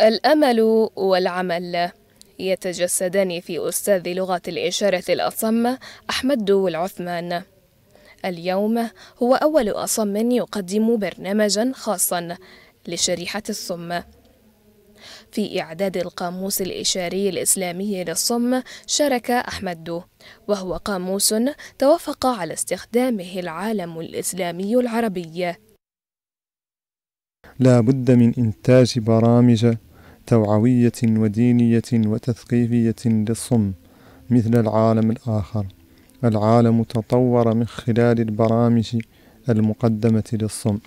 الأمل والعمل يتجسدان في أستاذ لغة الإشارة الأصم أحمد دو العثمان اليوم هو أول أصم يقدم برنامجا خاصا لشريحة الصم في إعداد القاموس الإشاري الإسلامي للصم شارك أحمد وهو قاموس توافق على استخدامه العالم الإسلامي العربي لا بد من إنتاج برامج توعوية ودينية وتثقيفية للصم مثل العالم الآخر العالم تطور من خلال البرامج المقدمة للصم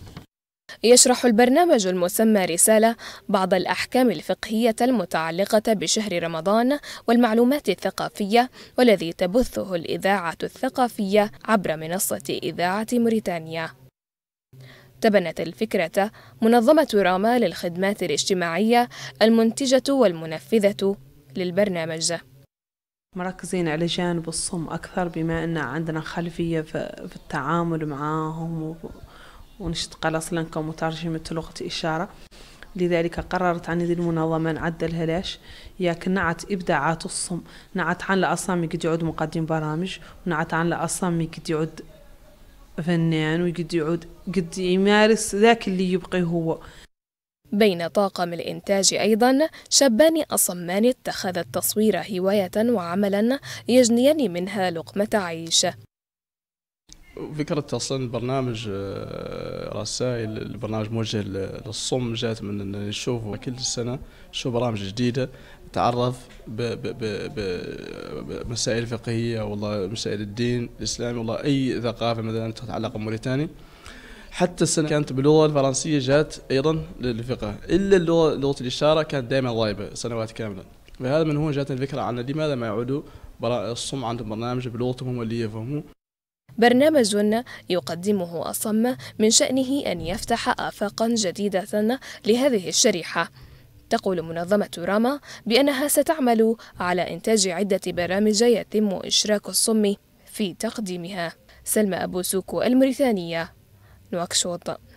يشرح البرنامج المسمى رسالة بعض الأحكام الفقهية المتعلقة بشهر رمضان والمعلومات الثقافية والذي تبثه الإذاعة الثقافية عبر منصة إذاعة موريتانيا تبنت الفكرة منظمة راما للخدمات الاجتماعية المنتجة والمنفذة للبرنامج مركزين على جانب الصم أكثر بما أن عندنا خلفية في التعامل معهم ونشتغل أصلا كمترجمة لغة إشارة لذلك قررت عن ذي المنظمة نعدلها لاش ياكن نعت إبداعات الصم نعت عن الأصم قد يعود مقدم برامج ونعت عن الأصم قد يعود فنان وقد يعود قد يمارس ذاك اللي يبقي هو بين طاقم الإنتاج أيضا شابان أصمان اتخذ التصوير هواية وعملا يجنيان منها لقمة عيش فكرة أصلا البرنامج آه، رسائل البرنامج موجه للصم جات من أن نشوف كل سنة نشوف برامج جديدة تعرف بمسائل فقهية والله مسائل الدين الإسلامي والله أي ثقافة مثلا تتعلق بموريتانيا حتى السنة كانت باللغة الفرنسية جات أيضا للفقه إلا اللغة لغة الإشارة كانت دائما غايبة سنوات كاملة فهذا من هو جاتني الفكرة عن لماذا ما يعودوا الصم عندهم برنامج بلغتهم هم اللي يفهموه برنامج يقدمه الصم من شأنه أن يفتح آفاقا جديدة لهذه الشريحة تقول منظمة راما بأنها ستعمل على إنتاج عدة برامج يتم إشراك الصم في تقديمها سلمى أبو سوكو الموريتانية نواكشوط